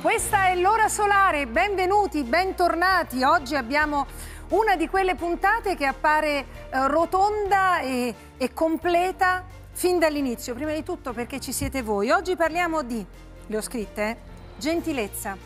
Questa è l'ora solare, benvenuti, bentornati. Oggi abbiamo una di quelle puntate che appare eh, rotonda e, e completa fin dall'inizio, prima di tutto perché ci siete voi. Oggi parliamo di, le ho scritte, eh, gentilezza,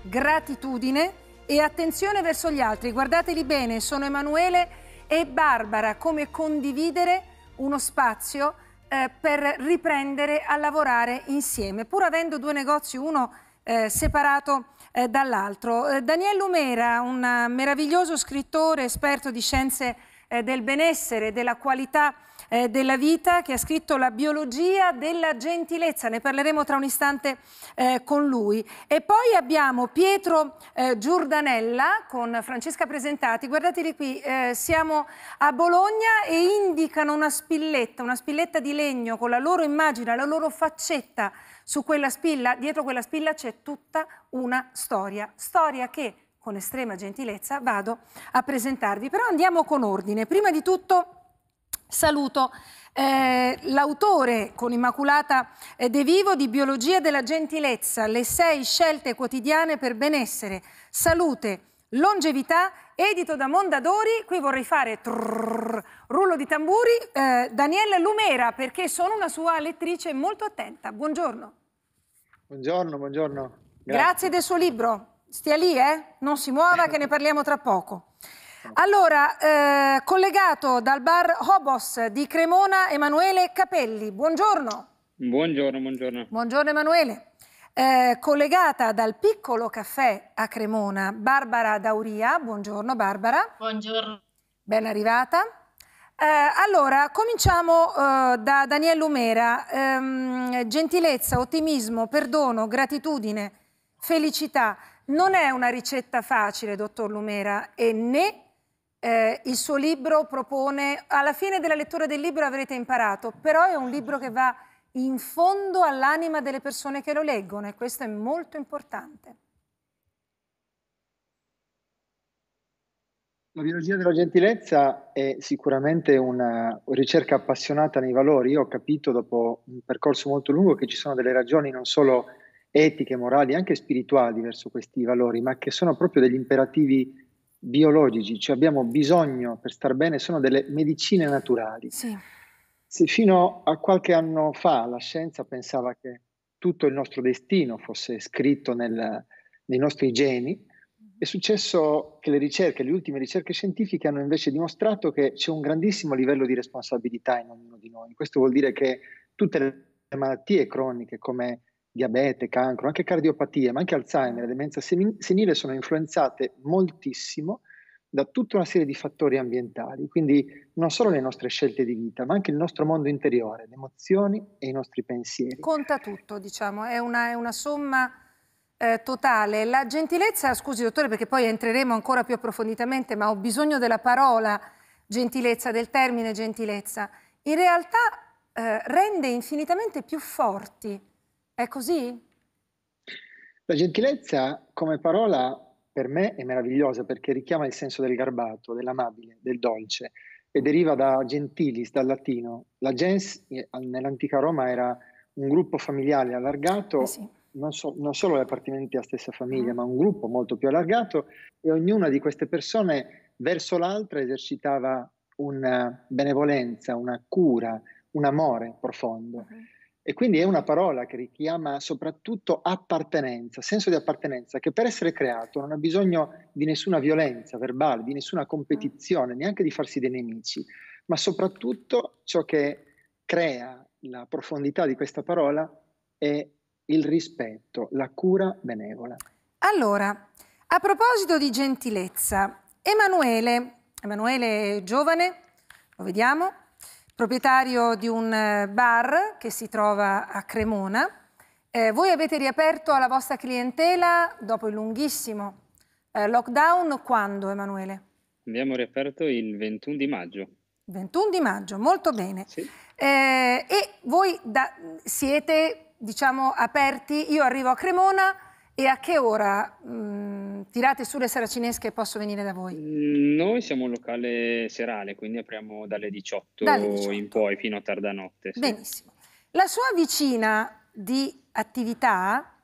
gratitudine e attenzione verso gli altri. Guardateli bene, sono Emanuele e Barbara, come condividere uno spazio eh, per riprendere a lavorare insieme, pur avendo due negozi, uno eh, separato eh, dall'altro. Eh, Daniele Lumera, un meraviglioso scrittore, esperto di scienze eh, del benessere, della qualità eh, della vita che ha scritto La biologia della gentilezza, ne parleremo tra un istante eh, con lui. E poi abbiamo Pietro eh, Giordanella con Francesca Presentati, guardateli qui, eh, siamo a Bologna e indicano una spilletta, una spilletta di legno con la loro immagine, la loro faccetta su quella spilla, dietro quella spilla c'è tutta una storia, storia che con estrema gentilezza vado a presentarvi. Però andiamo con ordine. Prima di tutto saluto eh, l'autore con Immaculata eh, De Vivo di Biologia della gentilezza, le sei scelte quotidiane per benessere, salute, longevità edito da Mondadori, qui vorrei fare trrr, rullo di tamburi, eh, Daniele Lumera, perché sono una sua lettrice molto attenta. Buongiorno. Buongiorno, buongiorno. Grazie, Grazie del suo libro. Stia lì, eh? Non si muova che ne parliamo tra poco. Allora, eh, collegato dal bar Hobos di Cremona, Emanuele Capelli. Buongiorno. Buongiorno, buongiorno. Buongiorno Emanuele. Eh, collegata dal piccolo caffè a Cremona, Barbara Dauria. Buongiorno Barbara. Buongiorno. Ben arrivata. Eh, allora, cominciamo eh, da Daniel Lumera. Ehm, gentilezza, ottimismo, perdono, gratitudine, felicità. Non è una ricetta facile, dottor Lumera, e né eh, il suo libro propone... Alla fine della lettura del libro avrete imparato, però è un libro che va in fondo all'anima delle persone che lo leggono e questo è molto importante. La biologia della gentilezza è sicuramente una ricerca appassionata nei valori. Io ho capito dopo un percorso molto lungo che ci sono delle ragioni non solo etiche, morali, anche spirituali verso questi valori, ma che sono proprio degli imperativi biologici, cioè abbiamo bisogno per star bene, sono delle medicine naturali. Sì. Se fino a qualche anno fa la scienza pensava che tutto il nostro destino fosse scritto nel, nei nostri geni, è successo che le ricerche, le ultime ricerche scientifiche hanno invece dimostrato che c'è un grandissimo livello di responsabilità in ognuno di noi. Questo vuol dire che tutte le malattie croniche come diabete, cancro, anche cardiopatie, ma anche Alzheimer, demenza senile sono influenzate moltissimo da tutta una serie di fattori ambientali, quindi non solo le nostre scelte di vita, ma anche il nostro mondo interiore, le emozioni e i nostri pensieri. Conta tutto, diciamo, è una, è una somma eh, totale. La gentilezza, scusi dottore, perché poi entreremo ancora più approfonditamente, ma ho bisogno della parola gentilezza, del termine gentilezza, in realtà eh, rende infinitamente più forti. È così? La gentilezza come parola per me è meravigliosa perché richiama il senso del garbato, dell'amabile, del dolce e deriva da gentilis, dal latino. La gens eh, nell'antica Roma era un gruppo familiare allargato, eh sì. non, so, non, solo appartenenti alla stessa famiglia, mm. ma un gruppo molto più allargato e ognuna di queste persone verso l'altra esercitava una benevolenza, una cura, un amore profondo. Mm. E quindi è una parola che richiama soprattutto appartenenza, senso di appartenenza, che per essere creato non ha bisogno di nessuna violenza verbale, di nessuna competizione, mm. neanche di farsi dei nemici, ma soprattutto ciò che crea la profondità di questa parola è il rispetto, la cura benevola. Allora, a proposito di gentilezza, Emanuele, Emanuele è giovane, lo vediamo, proprietario di un eh, bar che si trova a Cremona. Eh, voi avete riaperto alla vostra clientela dopo il lunghissimo eh, lockdown quando, Emanuele? Abbiamo riaperto il 21 di maggio. 21 di maggio, molto bene. Sì. Eh, e voi da, siete, diciamo, aperti, io arrivo a Cremona e a che ora mh, mm, Ehm, tirate su le saracinesche posso venire da voi? Mm, noi siamo un locale serale, quindi apriamo dalle 18, dalle 18. in poi fino a tarda notte. Sì. Benissimo. La sua vicina di attività,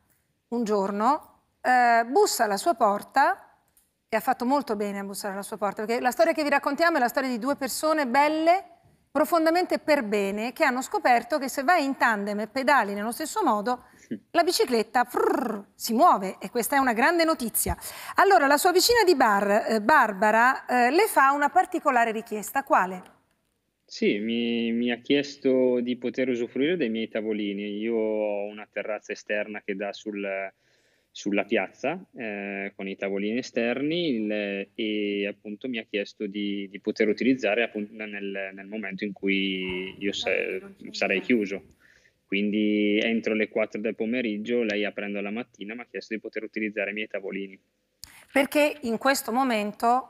un giorno, eh, bussa alla sua porta e ha fatto molto bene a bussare alla sua porta, perché la storia che vi raccontiamo è la storia di due persone belle, profondamente per bene, che hanno scoperto che se vai in tandem e pedali nello stesso modo la bicicletta frrr, si muove e questa è una grande notizia. Allora la sua vicina di bar, eh, Barbara, eh, le fa una particolare richiesta, quale? Sì, mi, mi, ha chiesto di poter usufruire dei miei tavolini. Io ho una terrazza esterna che dà sul, sulla piazza eh, con i tavolini esterni il, e appunto mi ha chiesto di, di poter utilizzare appunto, nel, nel, momento in cui io sa, sarei chiuso. Quindi entro le 4 del pomeriggio, lei aprendo la mattina, mi ha chiesto di poter utilizzare i miei tavolini. Perché in questo momento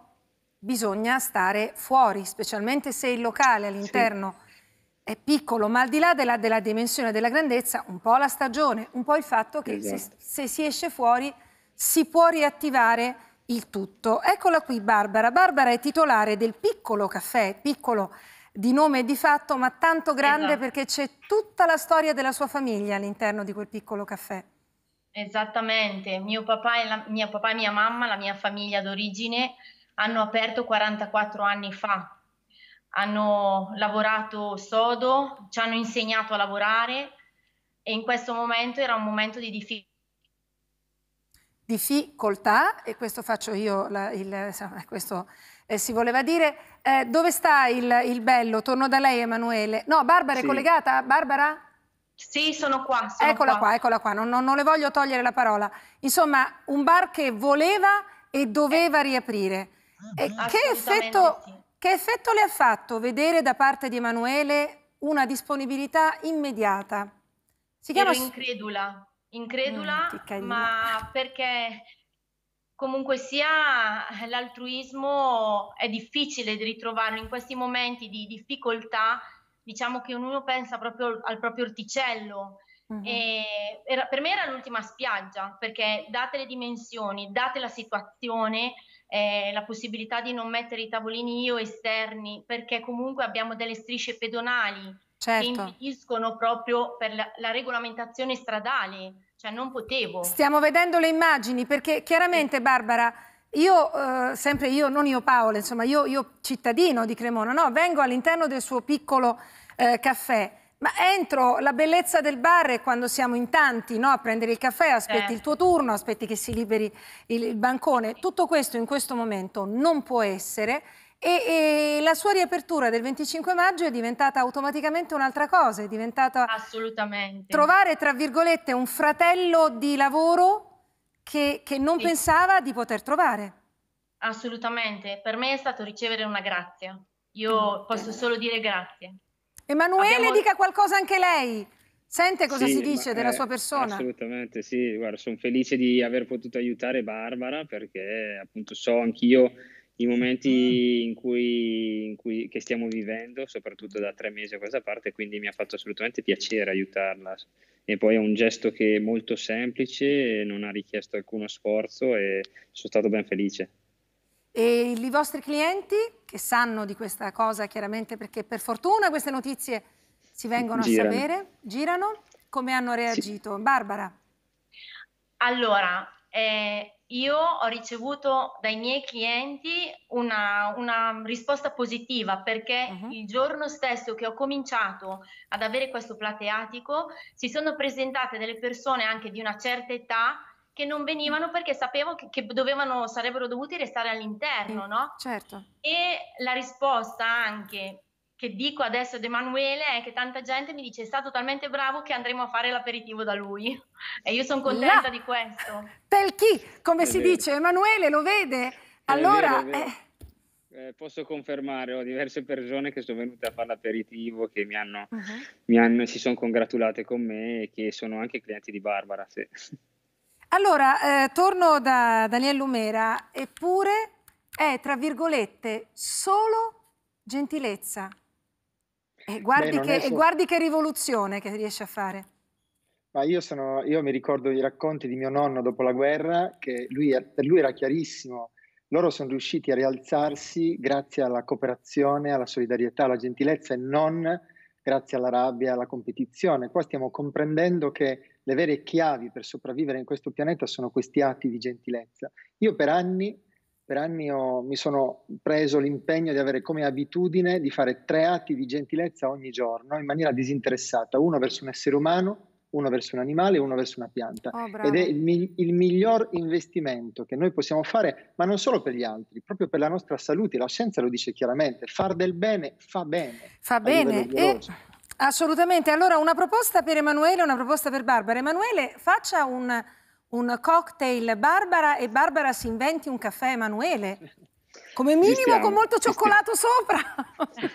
bisogna stare fuori, specialmente se il locale all'interno sì. è piccolo, ma al di là della, della, dimensione, della grandezza, un po' la stagione, un po' il fatto che esatto. se, se si esce fuori si può riattivare il tutto. Eccola qui Barbara. Barbara è titolare del piccolo caffè, piccolo di nome e di fatto, ma tanto grande esatto. perché c'è tutta la storia della sua famiglia all'interno di quel piccolo caffè. Esattamente, mio papà, e la, mia papà e mia mamma, la mia famiglia d'origine, hanno aperto 44 anni fa, hanno lavorato sodo, ci hanno insegnato a lavorare e in questo momento era un momento di difficoltà difficoltà, e questo faccio io, la, il, questo eh, si voleva dire. Eh, dove sta il, il, bello? Torno da lei Emanuele. No, Barbara sì. è collegata? Barbara? Sì, sono qua. Sono eccola qua. qua. eccola qua, non, non, non, le voglio togliere la parola. Insomma, un bar che voleva e doveva eh. riaprire. Eh, che, effetto, sì. che effetto le ha fatto vedere da parte di Emanuele una disponibilità immediata? Si chiama... Ero incredula, incredula, mm, ma perché comunque sia eh, l'altruismo è difficile di ritrovarlo in questi momenti di difficoltà, diciamo che ognuno pensa proprio al proprio orticello. Uh-huh. Era, per me era l'ultima spiaggia, perché date le dimensioni, date la situazione, eh, la possibilità di non mettere i tavolini io esterni, perché comunque abbiamo delle strisce pedonali certo. che impediscono proprio per la, la regolamentazione stradale cioè non potevo. Stiamo vedendo le immagini perché chiaramente sì. Barbara, io, eh, sempre io, non io Paola, insomma io, io cittadino di Cremona, no, vengo all'interno del suo piccolo eh, caffè. Ma entro, la bellezza del bar è quando siamo in tanti no? a prendere il caffè, aspetti eh. il certo. tuo turno, aspetti che si liberi il, il bancone. Tutto questo in questo momento non può essere e, e, la sua riapertura del 25 maggio è diventata automaticamente un'altra cosa, è diventata... Assolutamente. Trovare, tra virgolette, un fratello di lavoro che, che non sì. pensava di poter trovare. Assolutamente, per me è stato ricevere una grazia. Io mm. posso solo dire grazie. Emanuele, Abbiamo... dica qualcosa anche lei. Sente cosa sì, si dice della è, sua persona? Assolutamente, sì. Guarda, sono felice di aver potuto aiutare Barbara perché appunto so anch'io i momenti mm. in cui, in cui, che stiamo vivendo, soprattutto da tre mesi a questa parte, quindi mi ha fatto assolutamente piacere aiutarla. E poi è un gesto che è molto semplice, non ha richiesto alcuno sforzo e sono stato ben felice. E i vostri clienti che sanno di questa cosa chiaramente perché per fortuna queste notizie si vengono girano. a sapere, girano, come hanno reagito? Sì. Barbara? Allora, eh, io ho ricevuto dai miei clienti una, una risposta positiva perché uh-huh. il giorno stesso che ho cominciato ad avere questo plateatico si sono presentate delle persone anche di una certa età che non venivano mm. perché sapevo che, che dovevano, sarebbero dovuti restare all'interno, no? Certo. E la risposta anche che dico adesso ad Emanuele è che tanta gente mi dice è stato talmente bravo che andremo a fare l'aperitivo da lui e io sono contenta La... di questo. Per chi, come è si vero. dice, Emanuele lo vede, allora... È vero, è vero. Eh. eh, posso confermare, ho diverse persone che sono venute a fare l'aperitivo, che mi hanno, uh-huh. mi hanno, si sono congratulate con me e che sono anche clienti di Barbara. Sì. Allora, eh, torno da Daniel Lumera, eppure è, tra virgolette, solo gentilezza e eh, guardi, Beh, che, eh, so... e guardi che rivoluzione che riesce a fare. Ma io, sono, io mi ricordo i racconti di mio nonno dopo la guerra, che lui, per lui era chiarissimo. Loro sono riusciti a rialzarsi grazie alla cooperazione, alla solidarietà, alla gentilezza e non grazie alla rabbia, alla competizione. Qua stiamo comprendendo che le vere chiavi per sopravvivere in questo pianeta sono questi atti di gentilezza. Io per anni per anni ho, mi sono preso l'impegno di avere come abitudine di fare tre atti di gentilezza ogni giorno in maniera disinteressata, uno verso un essere umano, uno verso un animale e uno verso una pianta. Oh, Ed è il, mi- il, miglior investimento che noi possiamo fare, ma non solo per gli altri, proprio per la nostra salute. La scienza lo dice chiaramente, far del bene fa bene. Fa bene. Assolutamente. Allora una proposta per Emanuele, una proposta per Barbara. Emanuele, faccia un un cocktail Barbara e Barbara si inventi un caffè Emanuele. Come minimo con molto cioccolato sopra.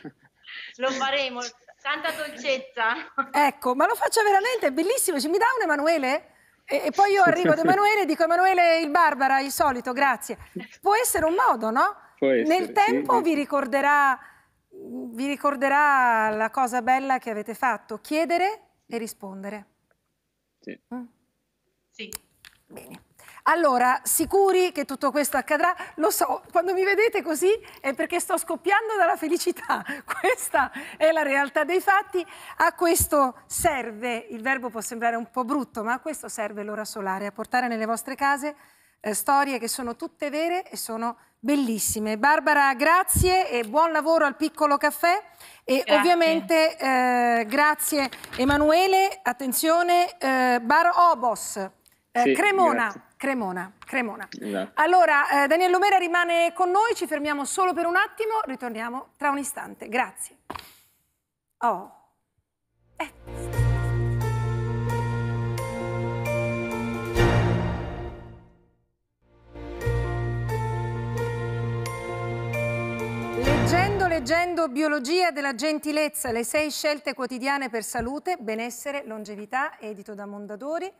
Lo faremo, tanta dolcezza. Ecco, ma lo faccio veramente, è bellissimo. Ci mi dà un Emanuele? E, e poi io arrivo ad Emanuele e dico Emanuele il Barbara, il solito, grazie. Può essere un modo, no? Può essere, Nel tempo sì. vi, ricorderà, vi ricorderà la cosa bella che avete fatto, chiedere e rispondere. Sì. Mm. Sì. Bene. Allora, sicuri che tutto questo accadrà? Lo so, quando mi vedete così è perché sto scoppiando dalla felicità. Questa è la realtà dei fatti. A questo serve, il verbo può sembrare un po' brutto, ma a questo serve l'ora solare, a portare nelle vostre case eh, storie che sono tutte vere e sono bellissime. Barbara, grazie e buon lavoro al piccolo caffè. E grazie. ovviamente eh, grazie Emanuele, attenzione, eh, Bar Obos eh, sì, Cremona, Cremona, Cremona, Cremona. Allora, eh, Daniel Lomera rimane con noi, ci fermiamo solo per un attimo, ritorniamo tra un istante. Grazie. Oh. Eh. Leggendo, leggendo Biologia della gentilezza, le sei scelte quotidiane per salute, benessere, longevità, edito da Mondadori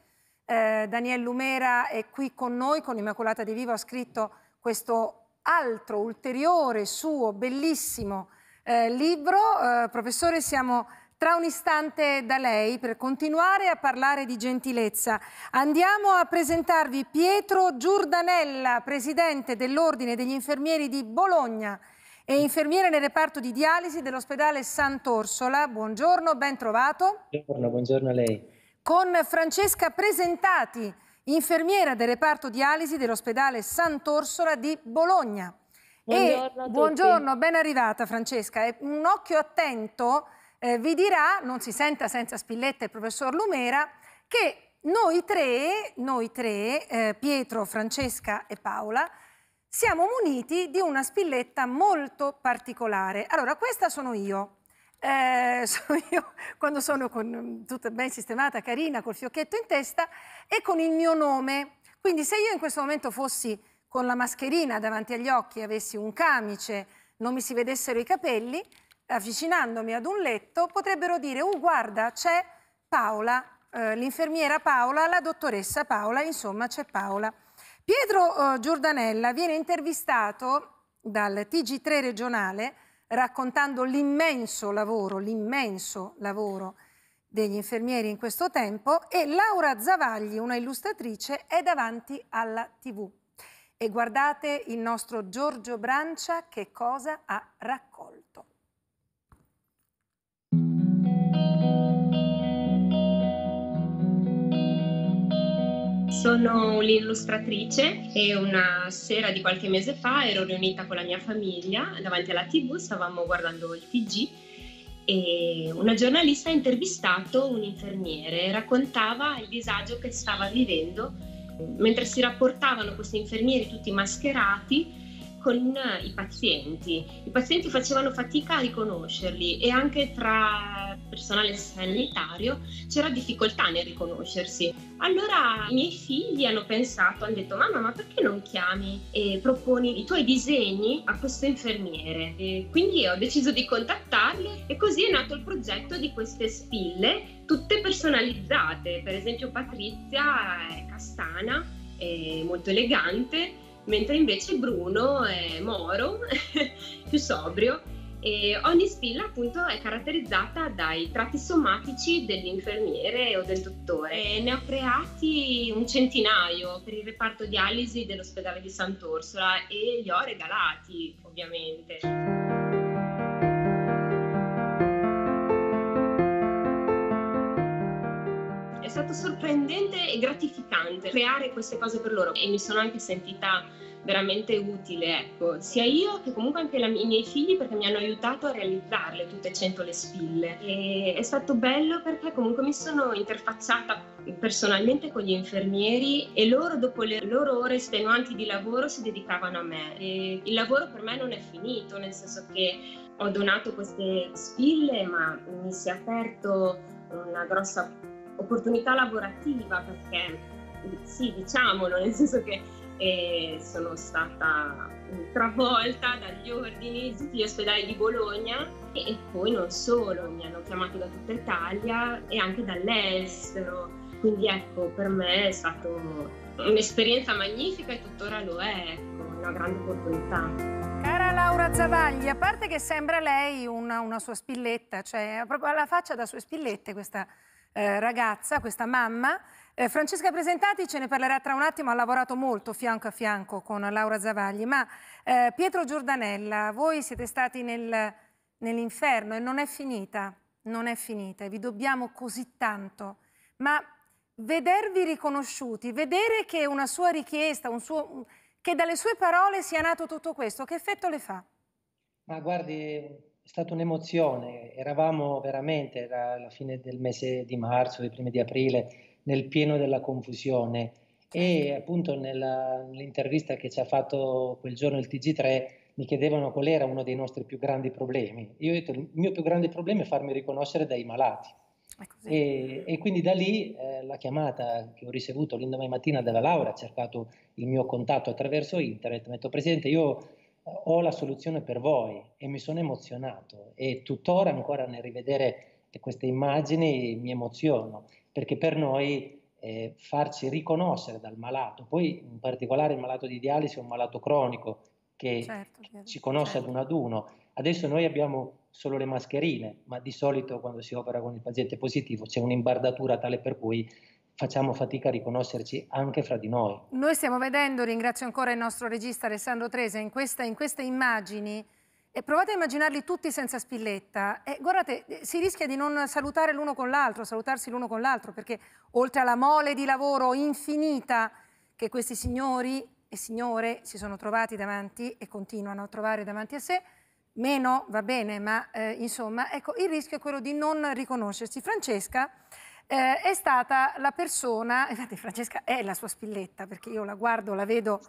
eh, Daniel Lumera è qui con noi, con Immacolata di Vivo ha scritto questo altro ulteriore suo bellissimo eh, libro. Eh, professore, siamo tra un istante da lei per continuare a parlare di gentilezza. Andiamo a presentarvi Pietro Giordanella, presidente dell'Ordine degli Infermieri di Bologna e infermiere nel reparto di dialisi dell'ospedale Sant'Orsola. Buongiorno, ben trovato. Buongiorno, buongiorno a lei con Francesca Presentati, infermiera del reparto dialisi dell'ospedale Sant'Orsola di Bologna. Buongiorno, e, buongiorno ben arrivata Francesca. un occhio attento eh, vi dirà, non si senta senza spilletta il professor Lumera, che noi tre, noi tre eh, Pietro, Francesca e Paola, siamo muniti di una spilletta molto particolare. Allora, questa sono io eh, so io quando sono con, mm, tutta ben sistemata, carina, col fiocchetto in testa e con il mio nome. Quindi se io in questo momento fossi con la mascherina davanti agli occhi, avessi un camice, non mi si vedessero i capelli, avvicinandomi ad un letto, potrebbero dire, oh guarda, c'è Paola, eh, l'infermiera Paola, la dottoressa Paola, insomma c'è Paola. Pietro eh, Giordanella viene intervistato dal TG3 regionale raccontando l'immenso lavoro, l'immenso lavoro degli infermieri in questo tempo e Laura Zavagli, una illustratrice, è davanti alla TV. E guardate il nostro Giorgio Brancia che cosa ha raccontato. Sono un'illustratrice e una sera di qualche mese fa ero riunita con la mia famiglia davanti alla tv, stavamo guardando il TG e una giornalista ha intervistato un infermiere e raccontava il disagio che stava vivendo mentre si rapportavano questi infermieri tutti mascherati con eh, i pazienti. I pazienti facevano fatica a riconoscerli e anche tra personale sanitario c'era difficoltà nel riconoscersi. Allora i miei figli hanno pensato, hanno detto mamma ma perché non chiami e proponi i tuoi disegni a questo infermiere? E quindi ho deciso di contattarli e così è nato il progetto di queste spille, tutte personalizzate, per esempio Patrizia è castana, è molto elegante mentre invece Bruno è moro, più sobrio. E ogni spilla appunto è caratterizzata dai tratti somatici dell'infermiere o del dottore. E ne ho creati un centinaio per il reparto dialisi dell'ospedale di Sant'Orsola e li ho regalati ovviamente. stato sorprendente e gratificante creare queste cose per loro e mi sono anche sentita veramente utile, ecco, sia io che comunque anche la, i miei figli perché mi hanno aiutato a realizzarle tutte e cento le spille. E è stato bello perché comunque mi sono interfacciata personalmente con gli infermieri e loro dopo le loro ore estenuanti di lavoro si dedicavano a me. E il lavoro per me non è finito, nel senso che ho donato queste spille ma mi si è aperto una grossa opportunità lavorativa perché sì, diciamolo, nel senso che eh, sono stata travolta dagli ordini di tutti gli ospedali di Bologna e, e poi non solo, mi hanno chiamato da tutta Italia e anche dall'estero. Quindi ecco, per me è stata un'esperienza magnifica e tuttora lo è, ecco, una grande opportunità. Cara Laura Zavagli, a parte che sembra lei una, una sua spilletta, cioè proprio alla faccia da sue spillette questa eh, ragazza, questa mamma. Eh, Francesca Presentati ce ne parlerà tra un attimo, ha lavorato molto fianco a fianco con Laura Zavagli, ma eh, Pietro Giordanella, voi siete stati nel, nell'inferno e non è finita, non è finita e vi dobbiamo così tanto, ma vedervi riconosciuti, vedere che una sua richiesta, un suo, che dalle sue parole sia nato tutto questo, che effetto le fa? Ma guardi, è stata un'emozione, eravamo veramente, era alla fine del mese di marzo, le prime di aprile, nel pieno della confusione e appunto nella, nell'intervista che ci ha fatto quel giorno il TG3 mi chiedevano qual era uno dei nostri più grandi problemi. Io ho detto il mio più grande problema è farmi riconoscere dai malati. E, e, quindi da lì eh, la chiamata che ho ricevuto l'indomani mattina dalla Laura ha cercato il mio contatto attraverso internet, mi ha detto Presidente io ho la soluzione per voi e mi sono emozionato e tuttora ancora nel rivedere queste immagini mi emoziono perché per noi eh, farci riconoscere dal malato, poi in particolare il malato di dialisi è un malato cronico che certo, ci conosce certo. ad uno ad uno, adesso noi abbiamo solo le mascherine, ma di solito quando si opera con il paziente positivo c'è un'imbardatura tale per cui facciamo fatica a riconoscerci anche fra di noi. Noi stiamo vedendo, ringrazio ancora il nostro regista Alessandro Trese, in, questa, in queste immagini, e provate a immaginarli tutti senza spilletta. E guardate, si rischia di non salutare l'uno con l'altro, salutarsi l'uno con l'altro, perché oltre alla mole di lavoro infinita che questi signori e signore si sono trovati davanti e continuano a trovare davanti a sé, meno va bene, ma eh, insomma, ecco, il rischio è quello di non riconoscersi. Francesca eh, è stata la persona, infatti Francesca è la sua spilletta, perché io la guardo, la vedo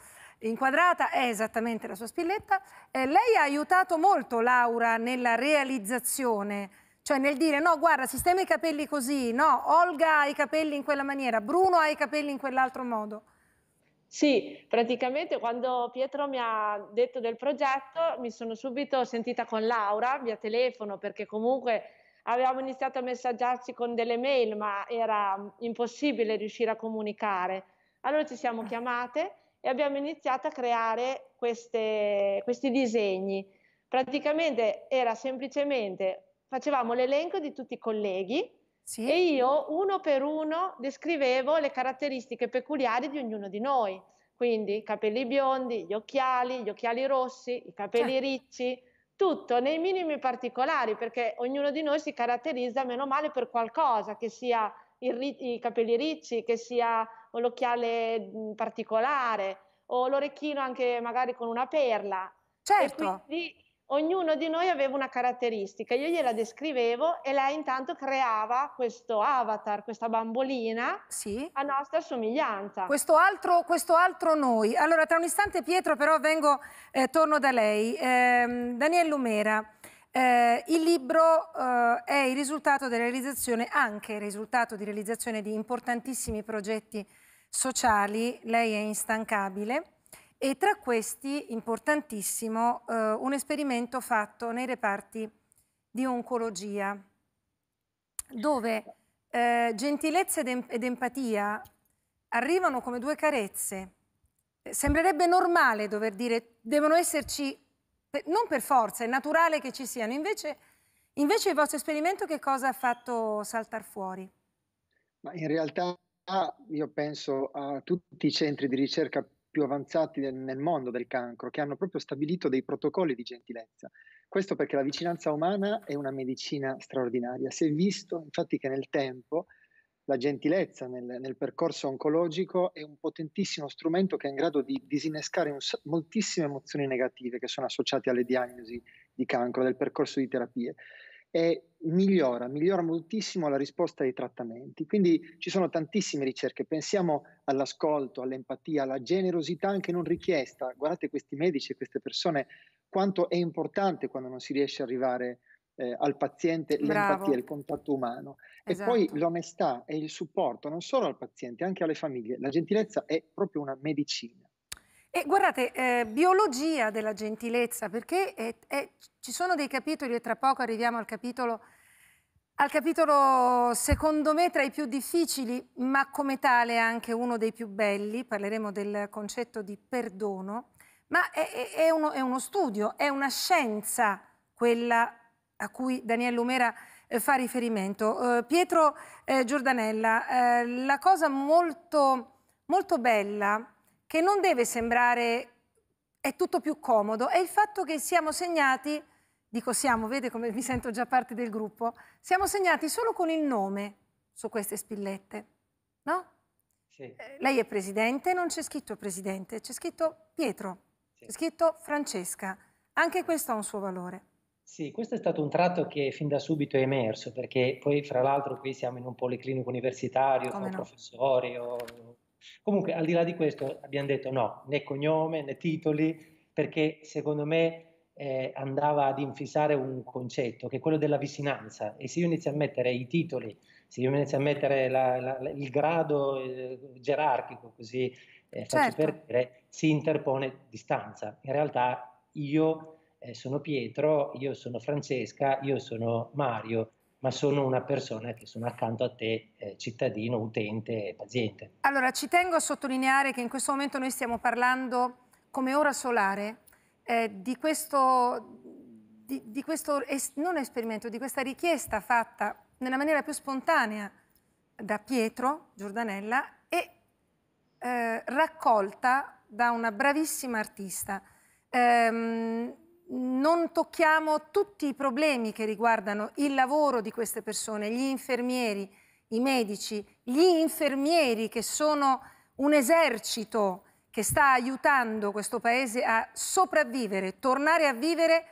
inquadrata, è esattamente la sua spilletta. Eh, lei ha aiutato molto Laura nella realizzazione, cioè nel dire no, guarda, sistema i capelli così, no, Olga ha i capelli in quella maniera, Bruno ha i capelli in quell'altro modo. Sì, praticamente quando Pietro mi ha detto del progetto mi sono subito sentita con Laura via telefono perché comunque avevamo iniziato a messaggiarci con delle mail, ma era impossibile riuscire a comunicare. Allora ci siamo ah. chiamate e abbiamo iniziato a creare queste, questi disegni. Praticamente era semplicemente, facevamo l'elenco di tutti i colleghi sì. e io uno per uno descrivevo le caratteristiche peculiari di ognuno di noi. Quindi i capelli biondi, gli occhiali, gli occhiali rossi, i capelli certo. ricci, tutto nei minimi particolari, perché ognuno di noi si caratterizza meno male per qualcosa, che sia il, i capelli ricci, che sia l'occhiale particolare o l'orecchino anche magari con una perla. Certo. E quindi ognuno di noi aveva una caratteristica, io gliela descrivevo e lei intanto creava questo avatar, questa bambolina sì. a nostra somiglianza. Questo altro, questo altro, noi. Allora, tra un istante Pietro però vengo, eh, torno da lei. Eh, Daniel Lumera, eh, il libro eh, è il risultato della realizzazione, anche il risultato di realizzazione di importantissimi progetti sociali, lei è instancabile e tra questi importantissimo eh, un esperimento fatto nei reparti di oncologia dove eh, gentilezza ed, em ed, empatia arrivano come due carezze. Eh, sembrerebbe normale dover dire devono esserci, per, non per forza, è naturale che ci siano, invece, invece il vostro esperimento che cosa ha fatto saltare fuori? Ma in realtà io penso a tutti i centri di ricerca più avanzati nel, mondo del cancro, che hanno proprio stabilito dei protocolli di gentilezza. Questo perché la vicinanza umana è una medicina straordinaria. Si è visto infatti che nel tempo la gentilezza nel, nel, percorso oncologico è un potentissimo strumento che è in grado di disinnescare un, moltissime emozioni negative che sono associate alle diagnosi di cancro, del percorso di terapie e migliora, migliora moltissimo la risposta ai trattamenti. Quindi ci sono tantissime ricerche, pensiamo all'ascolto, all'empatia, alla generosità anche non richiesta. Guardate questi medici e queste persone quanto è importante quando non si riesce ad arrivare eh, al paziente Bravo. l'empatia, il contatto umano esatto. e poi esatto. l'onestà e il supporto non solo al paziente, anche alle famiglie. La gentilezza è proprio una medicina. E guardate, eh, biologia della gentilezza, perché è, eh, è, eh, ci sono dei capitoli, e tra poco arriviamo al capitolo, al capitolo, secondo me, tra i più difficili, ma come tale anche uno dei più belli, parleremo del concetto di perdono, ma è, è uno, uno, studio, è una scienza quella a cui Daniele Lumera eh, fa riferimento. Eh, Pietro eh, Giordanella, la cosa molto, molto bella che non deve sembrare è tutto più comodo, è il fatto che siamo segnati, dico siamo, vede come mi sento già parte del gruppo, siamo segnati solo con il nome su queste spillette, no? Sì. Eh, lei è presidente, non c'è scritto presidente, c'è scritto Pietro, sì. c'è scritto Francesca. Anche questo ha un suo valore. Sì, questo è stato un tratto che fin da subito è emerso, perché poi fra l'altro qui siamo in un policlinico universitario, Come con no? professori o Comunque, al di là di questo, abbiamo detto no, né cognome né titoli, perché secondo me eh, andava ad infissare un concetto, che è quello della vicinanza. E se io inizio a mettere i titoli, se io inizio a mettere la, la, il grado eh, gerarchico, così eh, certo. per dire, si interpone distanza. In realtà io eh, sono Pietro, io sono Francesca, io sono Mario ma sono una persona che sono accanto a te, eh, cittadino, utente paziente. Allora, ci tengo a sottolineare che in questo momento noi stiamo parlando, come ora solare, eh, di questo, di, di questo es non esperimento, di questa richiesta fatta nella maniera più spontanea da Pietro Giordanella e eh, raccolta da una bravissima artista. Ehm, non tocchiamo tutti i problemi che riguardano il lavoro di queste persone, gli infermieri, i medici, gli infermieri che sono un esercito che sta aiutando questo Paese a sopravvivere, tornare a vivere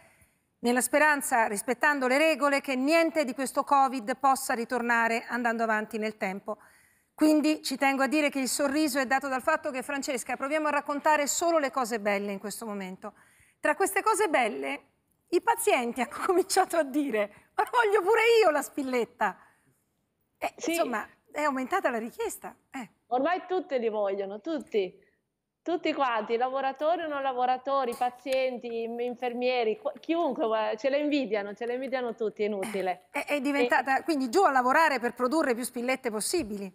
nella speranza, rispettando le regole, che niente di questo Covid possa ritornare andando avanti nel tempo. Quindi ci tengo a dire che il sorriso è dato dal fatto che Francesca, proviamo a raccontare solo le cose belle in questo momento. Tra queste cose belle, i pazienti hanno cominciato a dire ma voglio pure io la spilletta. E, eh, sì. Insomma, è aumentata la richiesta. Eh. Ormai tutti li vogliono, tutti. Tutti quanti, lavoratori o non lavoratori, pazienti, infermieri, chiunque, ce le invidiano, ce le invidiano tutti, è eh, inutile. È, è diventata, e... quindi giù a lavorare per produrre più spillette possibili.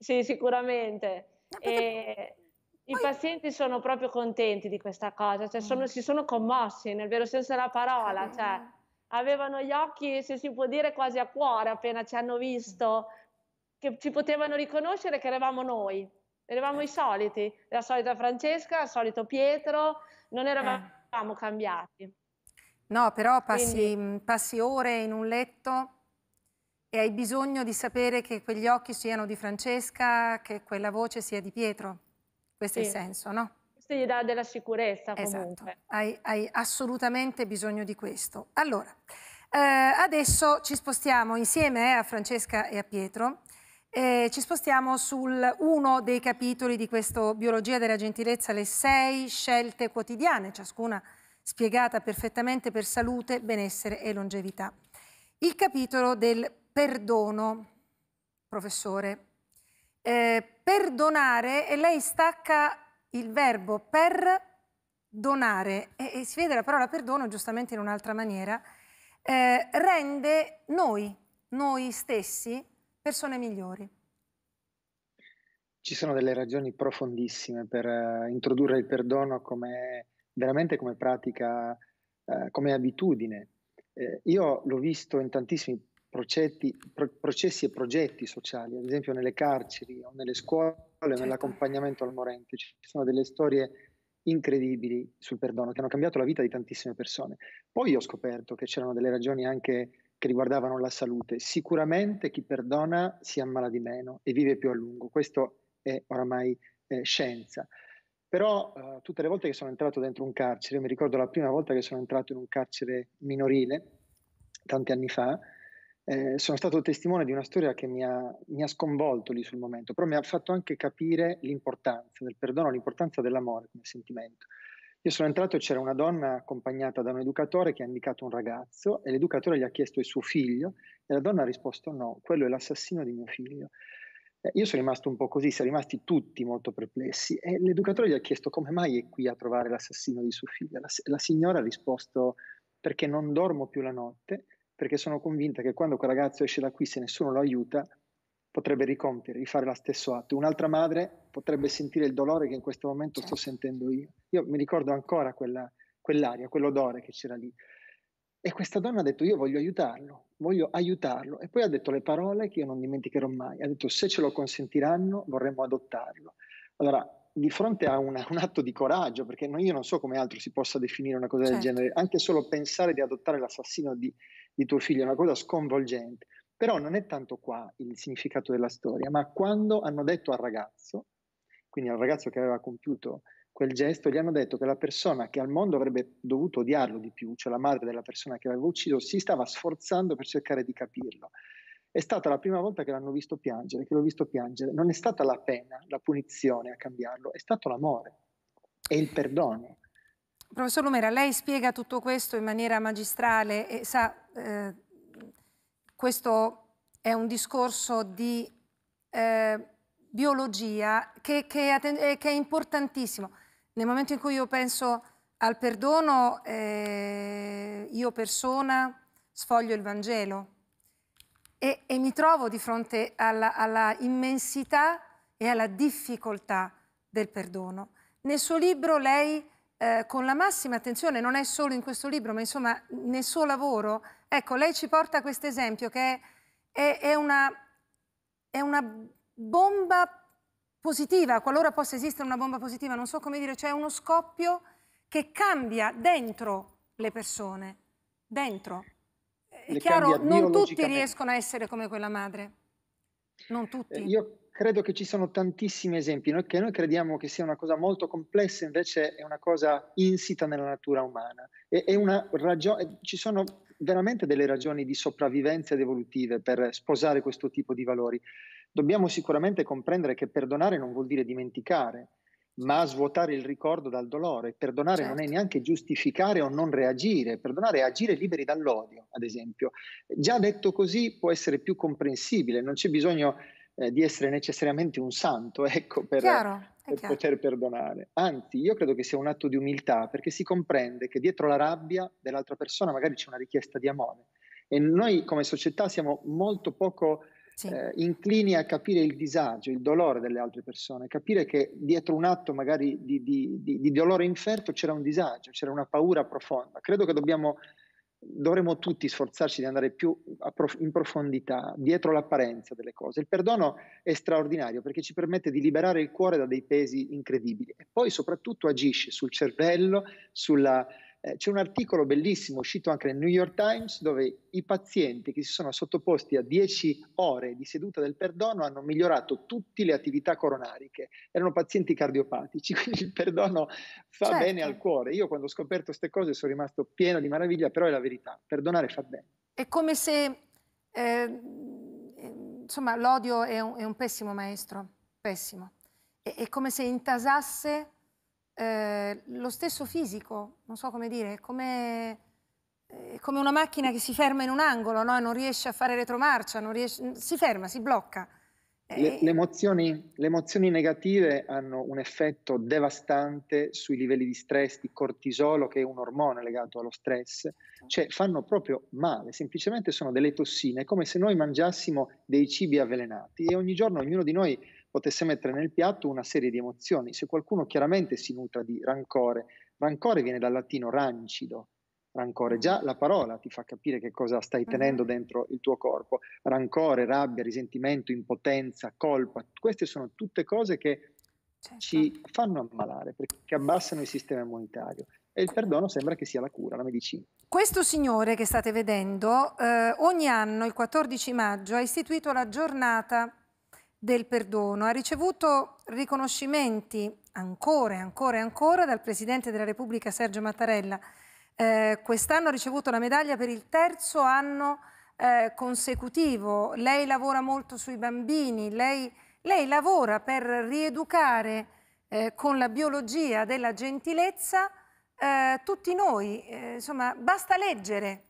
Sì, sicuramente. perché... I pazienti sono proprio contenti di questa cosa, cioè sono, mm. si sono commossi nel vero senso della parola, mm. cioè, avevano gli occhi, se si può dire, quasi a cuore appena ci hanno visto, che ci potevano riconoscere che eravamo noi, eravamo eh. i soliti, la solita Francesca, il solito Pietro, non eh. eravamo eh. cambiati. No, però passi, Quindi... passi ore in un letto e hai bisogno di sapere che quegli occhi siano di Francesca, che quella voce sia di Pietro. Questo sì. è il senso, no? Questo gli dà della sicurezza esatto. Hai, hai assolutamente bisogno di questo. Allora, eh, adesso ci spostiamo insieme eh, a Francesca e a Pietro. Eh, ci spostiamo su uno dei capitoli di questo Biologia della gentilezza, le sei scelte quotidiane, ciascuna spiegata perfettamente per salute, benessere e longevità. Il capitolo del perdono, professore, eh, perdonare, e lei stacca il verbo per donare, e, e, si vede la parola perdono giustamente in un'altra maniera, eh, rende noi, noi stessi, persone migliori. Ci sono delle ragioni profondissime per uh, introdurre il perdono come, veramente come pratica, uh, come abitudine. Eh, io l'ho visto in tantissimi progetti, pro, processi e progetti sociali, ad esempio nelle carceri o nelle scuole, certo. nell'accompagnamento al morente. Ci sono delle storie incredibili sul perdono che hanno cambiato la vita di tantissime persone. Poi ho scoperto che c'erano delle ragioni anche che riguardavano la salute. Sicuramente chi perdona si ammala di meno e vive più a lungo, questo è oramai eh, scienza. Però eh, tutte le volte che sono entrato dentro un carcere, mi ricordo la prima volta che sono entrato in un carcere minorile, tanti anni fa, eh, sono stato testimone di una storia che mi ha, mi ha, sconvolto lì sul momento, però mi ha fatto anche capire l'importanza del perdono, l'importanza dell'amore come sentimento. Io sono entrato e c'era una donna accompagnata da un educatore che ha indicato un ragazzo e l'educatore gli ha chiesto il suo figlio e la donna ha risposto no, quello è l'assassino di mio figlio. Eh, io sono rimasto un po' così, siamo rimasti tutti molto perplessi e l'educatore gli ha chiesto come mai è qui a trovare l'assassino di suo figlio. La, la signora ha risposto perché non dormo più la notte perché sono convinta che quando quel ragazzo esce da qui, se nessuno lo aiuta, potrebbe ricompiere, rifare lo stesso atto. Un'altra madre potrebbe sentire il dolore che in questo momento sto certo. sentendo io. Io mi ricordo ancora quella, quell'aria, quell'odore che c'era lì. E questa donna ha detto io voglio aiutarlo, voglio aiutarlo. E poi ha detto le parole che io non dimenticherò mai. Ha detto se ce lo consentiranno vorremmo adottarlo. Allora, di fronte a una, un atto di coraggio, perché non, io non so come altro si possa definire una cosa certo. del genere, anche solo pensare di adottare l'assassino di, di tuo figlio è una cosa sconvolgente. Però non è tanto qua il significato della storia, ma quando hanno detto al ragazzo, quindi al ragazzo che aveva compiuto quel gesto, gli hanno detto che la persona che al mondo avrebbe dovuto odiarlo di più, cioè la madre della persona che aveva ucciso, si stava sforzando per cercare di capirlo. È stata la prima volta che l'hanno visto piangere, che l'ho visto piangere. Non è stata la pena, la punizione a cambiarlo, è stato l'amore e il perdono. Professor Lumera, lei spiega tutto questo in maniera magistrale e sa, eh, questo è un discorso di eh, biologia che, che, è, eh, che, è importantissimo. Nel momento in cui io penso al perdono, eh, io persona sfoglio il Vangelo e, e mi trovo di fronte alla, alla immensità e alla difficoltà del perdono. Nel suo libro lei, eh, con la massima attenzione, non è solo in questo libro, ma insomma nel suo lavoro, ecco, lei ci porta questo esempio che è, è, è, una, è, una, bomba positiva, qualora possa esistere una bomba positiva, non so come dire, cioè uno scoppio che cambia dentro le persone, dentro è chiaro, non tutti riescono a essere come quella madre. Non tutti. Eh, io credo che ci sono tantissimi esempi, noi, che noi crediamo che sia una cosa molto complessa, invece è una cosa insita nella natura umana. E, è una ragione, eh, ci sono veramente delle ragioni di sopravvivenza ed evolutive per sposare questo tipo di valori. Dobbiamo sicuramente comprendere che perdonare non vuol dire dimenticare, ma svuotare il ricordo dal dolore. Perdonare certo. non è certo. neanche giustificare o non reagire, perdonare è agire liberi dall'odio, ad esempio. Già detto così può essere più comprensibile, non c'è bisogno eh, di essere necessariamente un santo, ecco, per, chiaro, per poter perdonare. Anzi, io credo che sia un atto di umiltà, perché si comprende che dietro la rabbia dell'altra persona magari c'è una richiesta di amore. E noi come società siamo molto poco eh, inclini a capire il disagio, il dolore delle altre persone, capire che dietro un atto magari di, di, di, di dolore inferto c'era un disagio, c'era una paura profonda. Credo che dobbiamo, dovremmo tutti sforzarci di andare più prof- in profondità, dietro l'apparenza delle cose. Il perdono è straordinario perché ci permette di liberare il cuore da dei pesi incredibili e poi soprattutto agisce sul cervello, sulla eh, c'è un articolo bellissimo uscito anche nel New York Times dove i pazienti che si sono sottoposti a 10 ore di seduta del perdono hanno migliorato tutte le attività coronariche. Erano pazienti cardiopatici, quindi il perdono fa certo. bene al cuore. Io quando ho scoperto queste cose sono rimasto pieno di meraviglia, però è la verità, perdonare fa bene. È come se eh, insomma, l'odio è un, è un, pessimo maestro, pessimo. È, è come se intasasse eh, lo stesso fisico, non so come dire, è come, eh, come, una macchina che si ferma in un angolo no? e non riesce a fare retromarcia, riesce, si ferma, si blocca. Le, le, eh, emozioni, le, emozioni, negative hanno un effetto devastante sui livelli di stress, di cortisolo, che è un ormone legato allo stress, certo. cioè fanno proprio male, semplicemente sono delle tossine, come se noi mangiassimo dei cibi avvelenati e ogni giorno ognuno di noi potesse mettere nel piatto una serie di emozioni. Se qualcuno chiaramente si nutra di rancore, rancore viene dal latino rancido, rancore, mm. già la parola ti fa capire che cosa stai mm-hmm. tenendo dentro il tuo corpo. Rancore, rabbia, risentimento, impotenza, colpa, queste sono tutte cose che certo. ci fanno ammalare perché abbassano il sistema immunitario e il perdono sembra che sia la cura, la medicina. Questo signore che state vedendo eh, ogni anno, il 14 maggio, ha istituito la giornata del perdono. Ha ricevuto riconoscimenti ancora e ancora e ancora dal Presidente della Repubblica Sergio Mattarella. Eh, quest'anno ha ricevuto la medaglia per il terzo anno eh, consecutivo. Lei lavora molto sui bambini, lei, lei lavora per rieducare eh, con la biologia della gentilezza eh, tutti noi. Eh, insomma, basta leggere,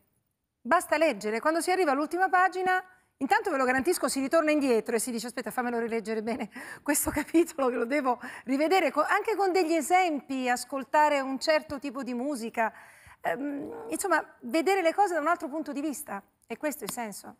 basta leggere. Quando si arriva all'ultima pagina Intanto ve lo garantisco, si ritorna indietro e si dice aspetta fammelo rileggere bene questo capitolo che lo devo rivedere anche con degli esempi, ascoltare un certo tipo di musica, ehm, insomma vedere le cose da un altro punto di vista e questo è il senso.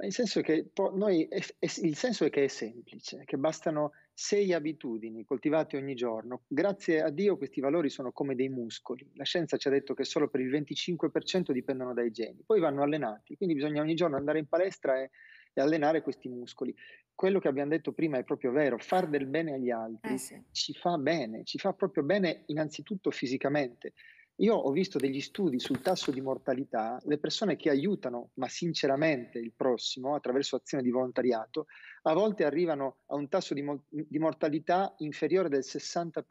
Il senso, che noi, il senso è che è semplice, che bastano sei abitudini coltivate ogni giorno. Grazie a Dio questi valori sono come dei muscoli. La scienza ci ha detto che solo per il 25% dipendono dai geni, poi vanno allenati, quindi bisogna ogni giorno andare in palestra e, e allenare questi muscoli. Quello che abbiamo detto prima è proprio vero, far del bene agli altri eh sì. ci fa bene, ci fa proprio bene innanzitutto fisicamente io ho visto degli studi sul tasso di mortalità, le persone che aiutano, ma sinceramente, il prossimo attraverso azioni di volontariato, a volte arrivano a un tasso di, mo- di, mortalità inferiore del 60%.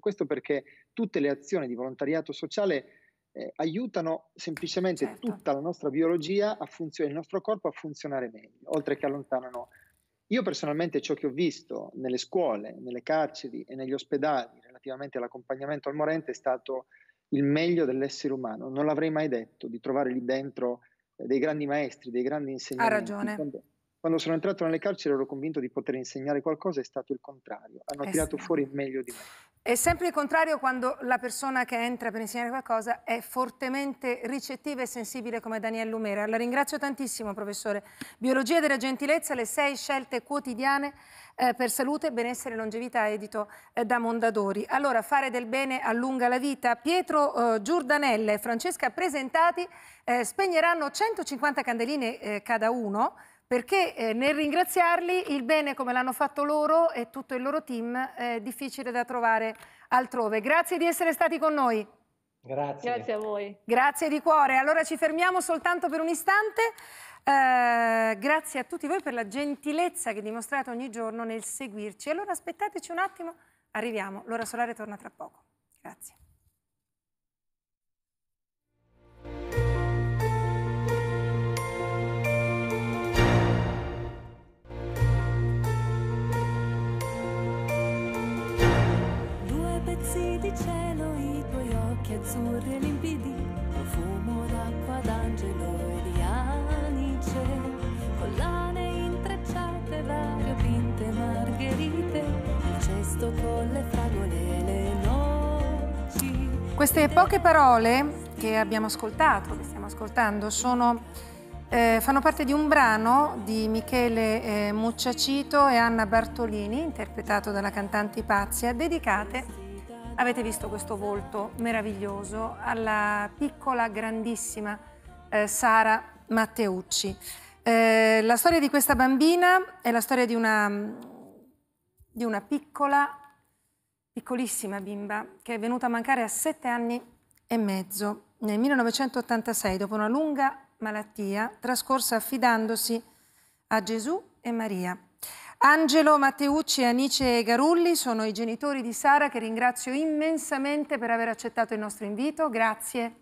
Questo perché tutte le azioni di volontariato sociale eh, aiutano semplicemente certo. tutta la nostra biologia, funzio- il nostro corpo a funzionare meglio, oltre che allontanano. Io personalmente ciò che ho visto nelle scuole, nelle carceri e negli ospedali relativamente all'accompagnamento al morente è stato il meglio dell'essere umano. Non l'avrei mai detto di trovare lì dentro eh, dei grandi maestri, dei grandi insegnanti. Ha ragione. Quando, quando sono entrato nelle carceri ero convinto di poter insegnare qualcosa, è stato il contrario. Hanno eh tirato sì. fuori il meglio di me. È sempre il contrario quando la persona che entra per insegnare qualcosa è fortemente ricettiva e sensibile come Daniele Lumera. La ringrazio tantissimo, professore. Biologia della gentilezza, le sei scelte quotidiane eh, per salute, benessere e longevità, edito eh, da Mondadori. Allora, fare del bene allunga la vita. Pietro eh, Giordanella e Francesca Presentati eh, spegneranno 150 candeline eh, cada uno perché eh, nel ringraziarli il bene come l'hanno fatto loro e tutto il loro team è difficile da trovare altrove. Grazie di essere stati con noi. Grazie. Grazie a voi. Grazie di cuore. Allora ci fermiamo soltanto per un istante. Eh, grazie a tutti voi per la gentilezza che dimostrate ogni giorno nel seguirci. Allora aspettateci un attimo, arriviamo. L'ora solare torna tra poco. Grazie. occhi azzurri e limpidi, profumo d'acqua d'angelo e di anice, collane intrecciate, variopinte margherite, il cesto con le fragole e le noci. Queste poche parole che abbiamo ascoltato, che stiamo ascoltando, sono... Eh, fanno parte di un brano di Michele eh, Mucciacito e Anna Bartolini, interpretato dalla cantante Ipazia, dedicate Avete visto questo volto meraviglioso alla piccola, grandissima eh, Sara Matteucci. Eh, la storia di questa bambina è la storia di una, di una piccola, piccolissima bimba che è venuta a mancare a sette anni e mezzo nel 1986 dopo una lunga malattia trascorsa affidandosi a Gesù e Maria. Angelo Matteucci e Anice Garulli sono i genitori di Sara che ringrazio immensamente per aver accettato il nostro invito. Grazie.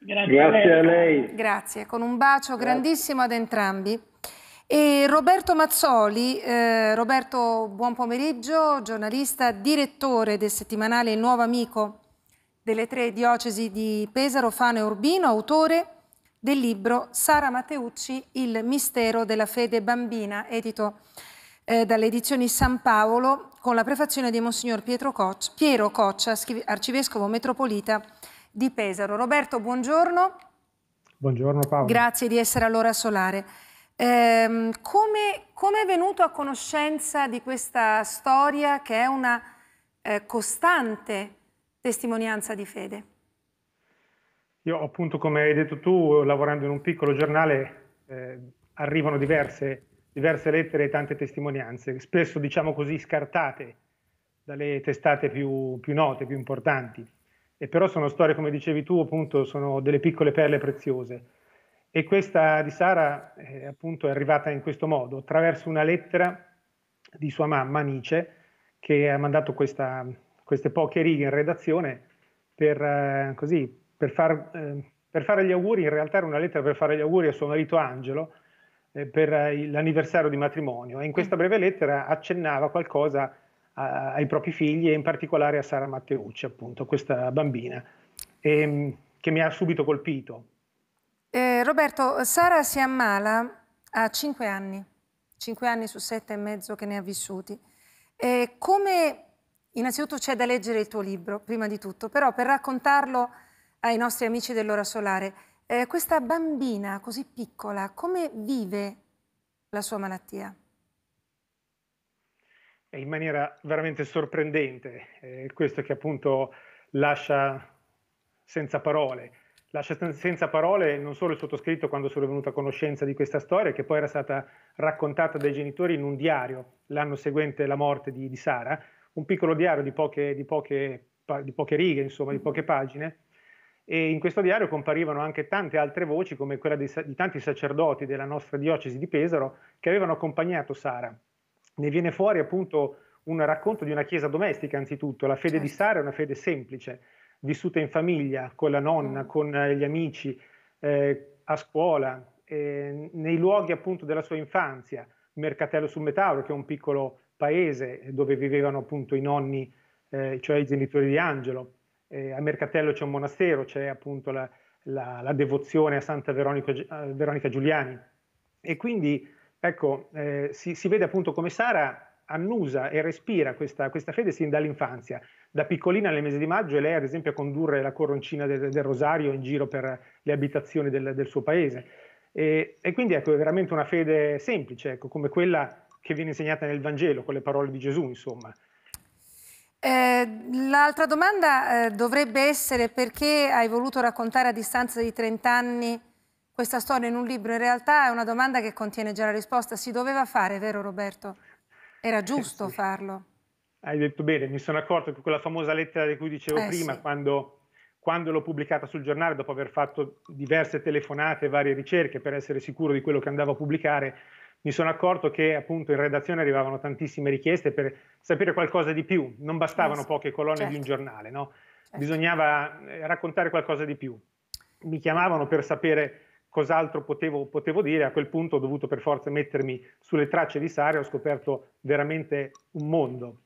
Grazie, Grazie a, lei. Grazie, con un bacio Grazie. grandissimo ad entrambi. E Roberto Mazzoli, eh, Roberto buon pomeriggio, giornalista, direttore del settimanale Il Nuovo Amico delle tre diocesi di Pesaro, Fano e Urbino, autore del libro Sara Matteucci, Il mistero della fede bambina, edito eh, dalle edizioni San Paolo con la prefazione di Monsignor Coccia, Piero Coccia, arcivescovo metropolita di Pesaro. Roberto, buongiorno. Buongiorno Paolo. Grazie di essere all'ora solare. Ehm, come, come, è venuto a conoscenza di questa storia che è una eh, costante testimonianza di fede? Io appunto, come hai detto tu, lavorando in un piccolo giornale, eh, arrivano diverse diverse lettere e tante testimonianze, spesso diciamo così scartate dalle testate più, più note, più importanti. E però sono storie, come dicevi tu, appunto, sono delle piccole perle preziose. E questa di Sara eh, appunto è arrivata in questo modo, attraverso una lettera di sua mamma, Nice, che ha mandato questa, queste poche righe in redazione per, eh, così, per, far, eh, per, fare gli auguri, in realtà era una lettera per fare gli auguri a suo marito Angelo, eh, per eh, l'anniversario di matrimonio e in questa breve lettera accennava qualcosa ai propri figli e in particolare a Sara Matteucci, appunto, questa bambina, e, ehm, che mi ha subito colpito. Eh, Roberto, Sara si ammala a cinque anni, cinque anni su sette e mezzo che ne ha vissuti. Eh, come, innanzitutto c'è da leggere il tuo libro, prima di tutto, però per raccontarlo ai nostri amici dell'ora solare, eh, questa bambina così piccola, come vive la sua malattia? In maniera veramente sorprendente, eh, questo che appunto lascia senza parole. Lascia senza parole non solo il sottoscritto quando sono venuto a conoscenza di questa storia, che poi era stata raccontata dai genitori in un diario l'anno seguente la morte di, di Sara, un piccolo diario di poche, di poche, di poche righe, insomma, di mm-hmm. poche pagine, e in questo diario comparivano anche tante altre voci come quella di, di tanti sacerdoti della nostra diocesi di Pesaro che avevano accompagnato Sara. Ne viene fuori appunto un racconto di una chiesa domestica anzitutto, la fede certo. di Sara è una fede semplice, vissuta in famiglia, con la nonna, mm. con eh, gli amici, eh, a scuola, eh, nei luoghi appunto della sua infanzia, Mercatello sul Metauro, che è un piccolo paese dove vivevano appunto i nonni, eh, cioè i genitori di Angelo, eh, a Mercatello c'è un monastero, c'è appunto la, la, la devozione a Santa Veronica, a Veronica, Giuliani. E quindi ecco, eh, si, si, vede appunto come Sara annusa e respira questa, questa fede sin dall'infanzia. Da piccolina nel mese di maggio è lei ad esempio a condurre la coroncina del, del rosario in giro per le abitazioni del, del suo paese. E, e, quindi ecco, è veramente una fede semplice, ecco, come quella che viene insegnata nel Vangelo, con le parole di Gesù, insomma. Eh, l'altra domanda eh, dovrebbe essere perché hai voluto raccontare a distanza di 30 anni questa storia in un libro. In realtà è una domanda che contiene già la risposta. Si doveva fare, vero Roberto? Era eh, giusto sì. farlo. Hai detto bene, mi sono accorto che quella famosa lettera di cui dicevo eh, prima, sì. quando, quando l'ho pubblicata sul giornale, dopo aver fatto diverse telefonate e varie ricerche per essere sicuro di quello che andavo a pubblicare, mi sono accorto che appunto in redazione arrivavano tantissime richieste per sapere qualcosa di più, non bastavano poche colonne certo. di un certo. giornale, no? certo. bisognava eh, raccontare qualcosa di più. Mi chiamavano per sapere cos'altro potevo, potevo, dire, a quel punto ho dovuto per forza mettermi sulle tracce di Sara e ho scoperto veramente un mondo.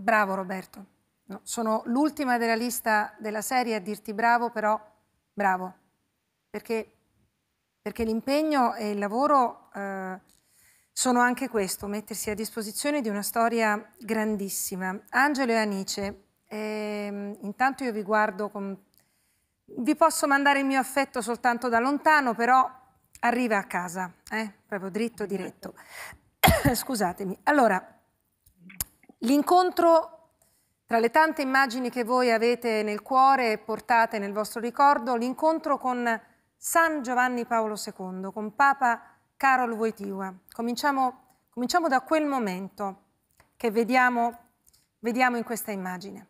Bravo Roberto, no, sono l'ultima della lista della serie a dirti bravo, però bravo, perché perché l'impegno e il lavoro eh, sono anche questo, mettersi a disposizione di una storia grandissima. Angelo e Anice, eh, intanto io vi guardo con... Vi posso mandare il mio affetto soltanto da lontano, però arriva a casa, eh? proprio dritto, diretto. Scusatemi. Allora, l'incontro tra le tante immagini che voi avete nel cuore e portate nel vostro ricordo, l'incontro con San Giovanni Paolo II con Papa Carol Wojtyła. Cominciamo, cominciamo da quel momento che vediamo, vediamo in questa immagine.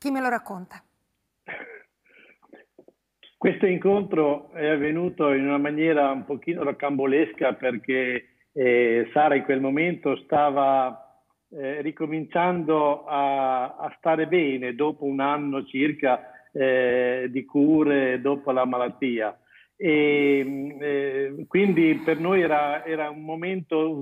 Chi me lo racconta? Questo incontro è avvenuto in una maniera un pochino rocambolesca perché eh, Sara in quel momento stava eh, ricominciando a, a, stare bene dopo un anno circa eh, di cure dopo la malattia. E, eh, quindi per noi era, era un momento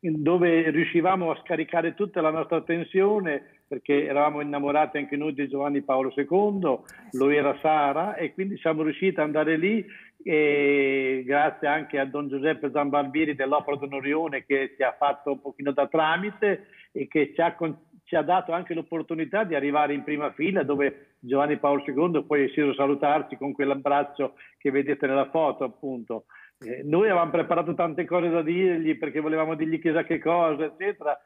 dove riuscivamo a scaricare tutta la nostra tensione perché eravamo innamorati anche noi di Giovanni Paolo II, eh, lui era Sara e quindi siamo riusciti ad andare lì e grazie anche a Don Giuseppe Zambalbiri dell'Opera d'Onorione che ci ha fatto un pochino da tramite e che ci ha con- ci ha dato anche l'opportunità di arrivare in prima fila dove Giovanni Paolo II poi è sceso a salutarci con quell'abbraccio che vedete nella foto appunto. Eh, noi avevamo preparato tante cose da dirgli perché volevamo dirgli chissà che cosa eccetera,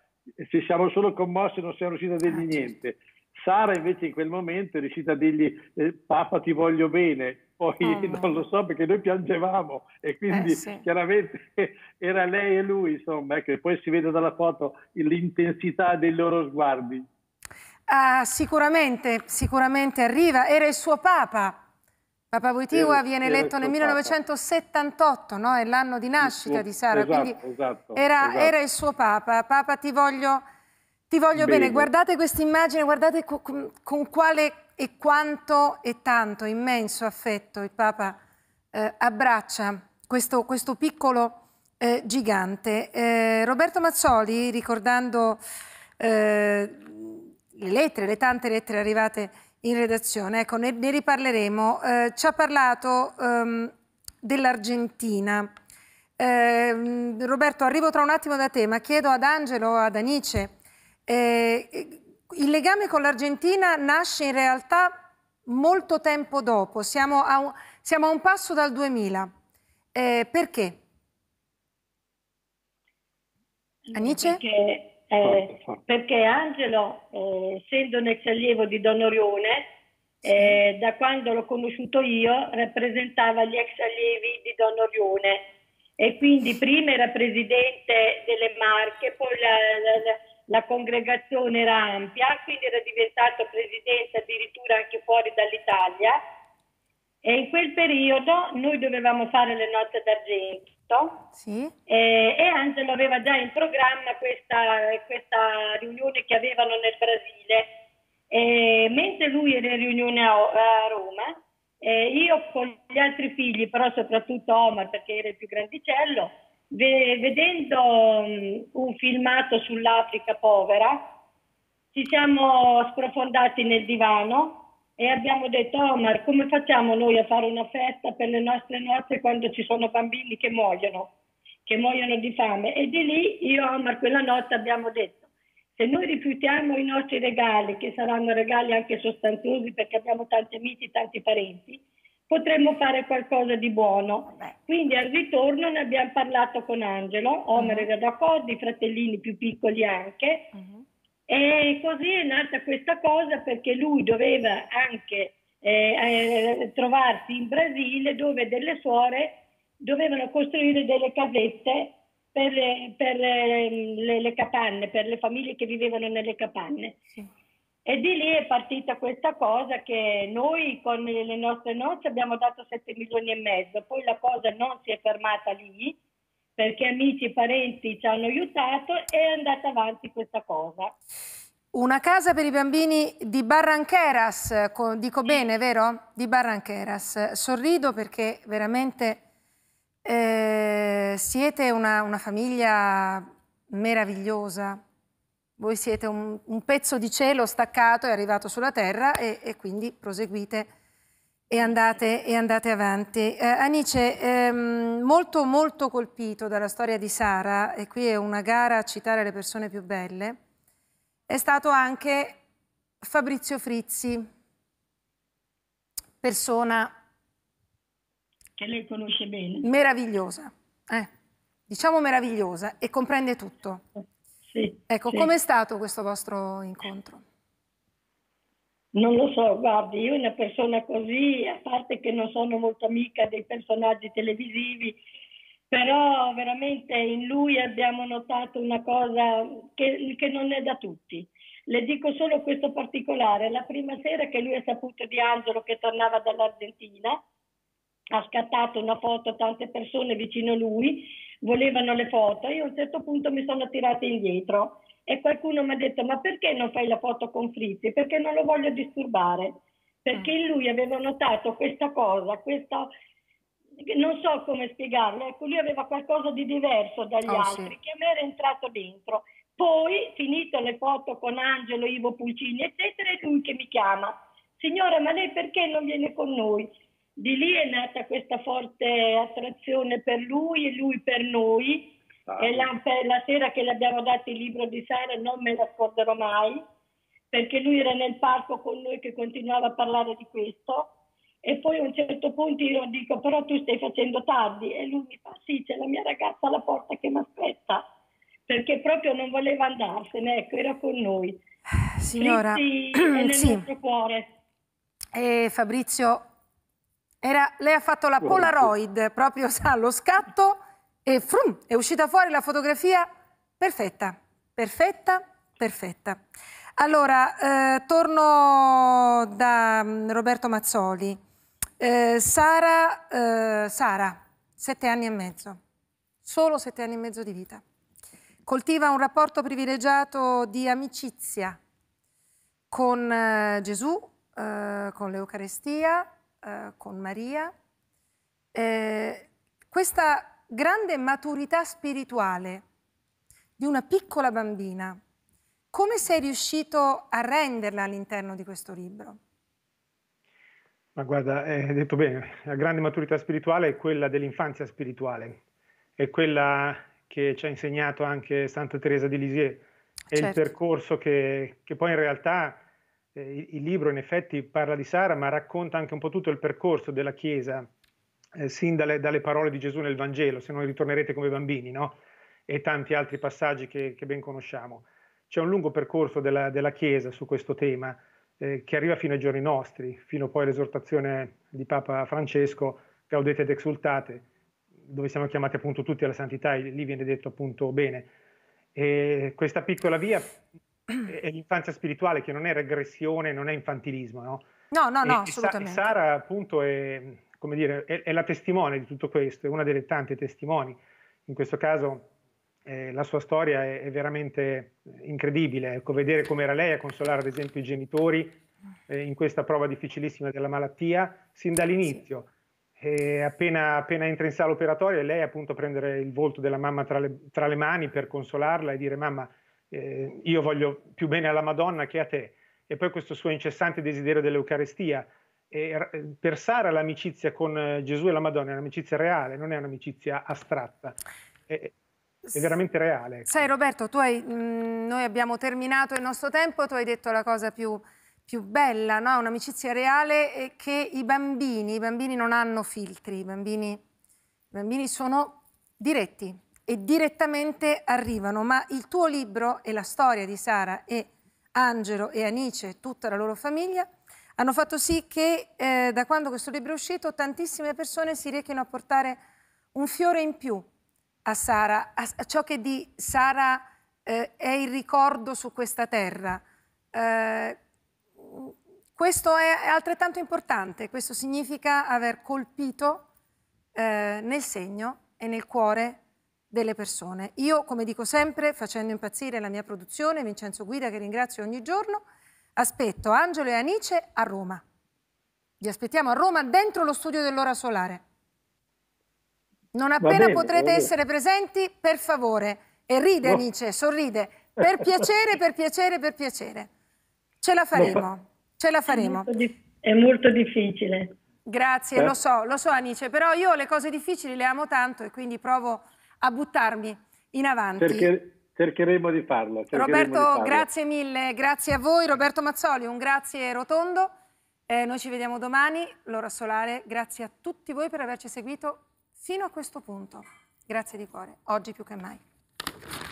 ci siamo solo commossi e non siamo riusciti a dirgli ah, niente. Sara invece in quel momento è riuscita a dirgli eh, Papa ti voglio bene, poi oh. non lo so perché noi piangevamo e quindi eh, sì. chiaramente era lei e lui, insomma, che ecco, poi si vede dalla foto l'intensità dei loro sguardi. Ah, sicuramente, sicuramente arriva, era il suo papa. Papa Wojtyła viene eletto nel 1978, no? è l'anno di nascita di Sara, esatto, quindi esatto, era, esatto. era il suo papa. Papa ti voglio... Ti voglio bene, bene. guardate questa immagine, guardate con, con quale e quanto e tanto immenso affetto il Papa eh, abbraccia questo, questo piccolo eh, gigante. Eh, Roberto Mazzoli, ricordando eh, le lettere, le tante lettere arrivate in redazione, ecco, ne, ne riparleremo, eh, ci ha parlato ehm, dell'Argentina. Ehm, Roberto, arrivo tra un attimo da te, ma chiedo ad Angelo, ad Anice, eh, il legame con l'Argentina nasce in realtà molto tempo dopo, siamo a un, siamo a un passo dal 2000. Eh, perché? Eh, Anice? Perché, eh, perché Angelo, eh, essendo un ex allievo di Don Orione, sì. Eh, da quando l'ho conosciuto io rappresentava gli ex allievi di Don Orione e quindi prima era presidente delle Marche, poi la, la, la la congregazione era ampia, quindi era diventato presidente addirittura anche fuori dall'Italia e in quel periodo noi dovevamo fare le nozze d'argento sì. e, e, Angelo aveva già in programma questa, questa riunione che avevano nel Brasile. E, mentre lui era in riunione a, a Roma, eh, io con gli altri figli, però soprattutto Omar perché era il più grandicello, vedendo un filmato sull'Africa povera, ci siamo sprofondati nel divano e abbiamo detto, Omar, oh, come facciamo noi a fare una festa per le nostre nozze quando ci sono bambini che muoiono, che muoiono di fame? E di lì io e oh, Omar quella notte abbiamo detto, se noi rifiutiamo i nostri regali, che saranno regali anche sostanziosi perché abbiamo tanti amici, tanti parenti, potremmo fare qualcosa di buono. Quindi al ritorno ne abbiamo parlato con Angelo, Omero uh mm-hmm. era d'accordo, i fratellini più piccoli anche, mm-hmm. e così è nata questa cosa perché lui doveva anche eh, eh, trovarsi in Brasile dove delle suore dovevano costruire delle casette per, per le, eh, le, le, capanne, per le famiglie che vivevano nelle capanne. Sì. E di lì è partita questa cosa che noi con le nostre nozze abbiamo dato 7 milioni e mezzo, poi la cosa non si è fermata lì perché amici e parenti ci hanno aiutato e è andata avanti questa cosa. Una casa per i bambini di Barrancheras, dico bene, vero? Di Barrancheras. Sorrido perché veramente eh, siete una, una famiglia meravigliosa, voi siete un, un, pezzo di cielo staccato, è arrivato sulla terra e, e quindi proseguite e andate, e andate avanti. Eh, Anice, ehm, molto molto colpito dalla storia di Sara, e qui è una gara a citare le persone più belle, è stato anche Fabrizio Frizzi, persona... Che lei conosce bene. Meravigliosa, eh, diciamo meravigliosa, e comprende tutto. Sì, ecco, sì. com'è stato questo vostro incontro? Non lo so, guardi, io una persona così, a parte che non sono molto amica dei personaggi televisivi, però veramente in lui abbiamo notato una cosa che, che non è da tutti. Le dico solo questo particolare, la prima sera che lui ha saputo di Angelo che tornava dall'Argentina, ha scattato una foto a tante persone vicino a lui volevano le foto. Io a un certo punto mi sono tirata indietro e qualcuno mi ha detto ma perché non fai la foto con Frizzi? Perché non lo voglio disturbare. Perché in mm. lui aveva notato questa cosa, questa... non so come spiegarlo, ecco lui aveva qualcosa di diverso dagli oh, altri sì. che a me era entrato dentro. Poi, finito le foto con Angelo, Ivo Pulcini, eccetera, è lui che mi chiama. Signora, ma lei perché non viene con noi? Di lì è nata questa forte attrazione per lui e lui per noi. Ah. E la, la sera che le abbiamo dato il libro di Sara non me lo scorderò mai, perché lui era nel parco con noi che continuava a parlare di questo. E poi a un certo punto io dico, però tu stai facendo tardi. E lui mi fa, sì, c'è la mia ragazza alla porta che mi aspetta, perché proprio non voleva andarsene, ecco, era con noi. Signora, Fritti è nel sì. nostro cuore. E eh, Fabrizio, era, lei ha fatto la Polaroid, proprio sa, lo scatto e frum, è uscita fuori la fotografia perfetta, perfetta, perfetta. Allora, eh, torno da mm, Roberto Mazzoli. Eh, Sara, eh, Sara, sette anni e mezzo, solo sette anni e mezzo di vita. Coltiva un rapporto privilegiato di amicizia con eh, Gesù, eh, con l'Eucarestia, eh, con Maria, eh, questa grande maturità spirituale di una piccola bambina, come sei riuscito a renderla all'interno di questo libro? Ma guarda, eh, hai detto bene, la grande maturità spirituale è quella dell'infanzia spirituale, è quella che ci ha insegnato anche Santa Teresa di Lisieux, è certo. il percorso che, che poi in realtà eh, il libro in effetti parla di Sara, ma racconta anche un po' tutto il percorso della Chiesa, eh, sin dalle, dalle, parole di Gesù nel Vangelo, se non ritornerete come bambini, no? e tanti altri passaggi che, che ben conosciamo. C'è un lungo percorso della, della Chiesa su questo tema eh, che arriva fino ai giorni nostri, fino poi all'esortazione di Papa Francesco, Gaudete ed Exultate, dove siamo chiamati appunto tutti alla santità, e lì viene detto appunto bene. E questa piccola via è l'infanzia spirituale, che non è regressione, non è infantilismo, no? No, no, no, e, assolutamente. E Sara appunto è, come dire, è, è, la testimone di tutto questo, è una delle tante testimoni. In questo caso eh, la sua storia è, è veramente incredibile, ecco, vedere come era lei a consolare ad esempio i genitori eh, in questa prova difficilissima della malattia, sin dall'inizio. Sì. E appena, appena, entra in sala operatoria, lei appunto a prendere il volto della mamma tra le, tra le mani per consolarla e dire mamma eh, io voglio più bene alla Madonna che a te, e poi questo suo incessante desiderio dell'Eucarestia. E eh, per Sara l'amicizia con eh, Gesù e la Madonna è un'amicizia reale, non è un'amicizia astratta. È, è veramente reale. Sai Roberto, hai, mh, mm, noi abbiamo terminato il nostro tempo, tu hai detto la cosa più, più bella, no? un'amicizia reale è che i bambini, i bambini non hanno filtri, i bambini, i bambini sono diretti, e direttamente arrivano, ma il tuo libro e la storia di Sara e Angelo e Anice e tutta la loro famiglia hanno fatto sì che eh, da quando questo libro è uscito tantissime persone si rechino a portare un fiore in più a Sara, a, a ciò che di Sara eh, è il ricordo su questa terra. Eh, questo è, è altrettanto importante, questo significa aver colpito eh, nel segno e nel cuore delle persone. Io, come dico sempre, facendo impazzire la mia produzione, Vincenzo Guida, che ringrazio ogni giorno, aspetto Angelo e Anice a Roma. Vi aspettiamo a Roma dentro lo studio dell'ora solare. Non appena bene, potrete essere presenti, per favore, e ride no. Anice, sorride, per piacere, per piacere, per piacere. Ce la faremo, ce la faremo. È molto, difficile. Grazie, eh. lo so, lo so Anice, però io le cose difficili le amo tanto e quindi provo a buttarmi in avanti. Perché... Cercheremo di farlo. Cercheremo Roberto, di farlo. grazie mille, grazie a voi. Roberto Mazzoli, un grazie rotondo. Eh, noi ci vediamo domani, l'ora solare. Grazie a tutti voi per averci seguito fino a questo punto. Grazie di cuore, oggi più che mai.